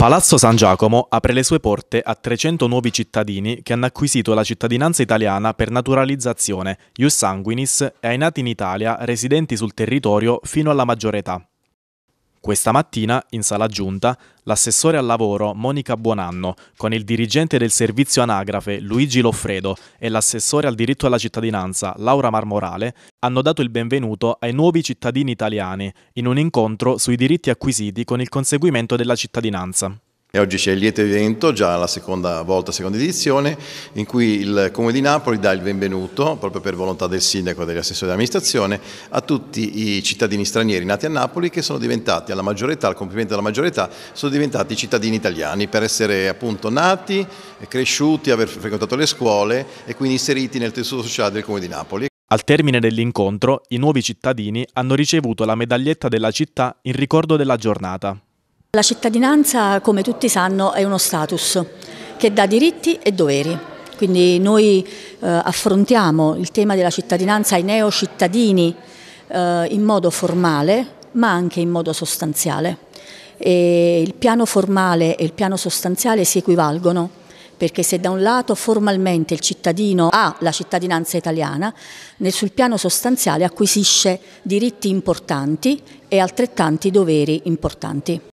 Palazzo San Giacomo apre le sue porte a 300 nuovi cittadini che hanno acquisito la cittadinanza italiana per naturalizzazione, ius sanguinis e ai nati in Italia residenti sul territorio fino alla maggiore età. Questa mattina, in sala giunta, l'assessore al lavoro Monica Buonanno, con il dirigente del servizio anagrafe Luigi Loffredo e l'assessore al diritto alla cittadinanza Laura Marmorale, hanno dato il benvenuto ai nuovi cittadini italiani in un incontro sui diritti acquisiti con il conseguimento della cittadinanza. E oggi c'è il lieto evento, già la seconda volta, seconda edizione, in cui il Comune di Napoli dà il benvenuto, proprio per volontà del Sindaco e degli assessori dell'amministrazione, a tutti i cittadini stranieri nati a Napoli che sono diventati, alla maggiore età, al compimento della maggiore età, sono diventati cittadini italiani per essere appunto nati, cresciuti, aver frequentato le scuole e quindi inseriti nel tessuto sociale del Comune di Napoli. Al termine dell'incontro, i nuovi cittadini hanno ricevuto la medaglietta della città in ricordo della giornata. La cittadinanza, come tutti sanno, è uno status che dà diritti e doveri. Quindi noi eh, affrontiamo il tema della cittadinanza ai neocittadini eh, in modo formale, ma anche in modo sostanziale. E il piano formale e il piano sostanziale si equivalgono perché se da un lato formalmente il cittadino ha la cittadinanza italiana, sul piano sostanziale acquisisce diritti importanti e altrettanti doveri importanti.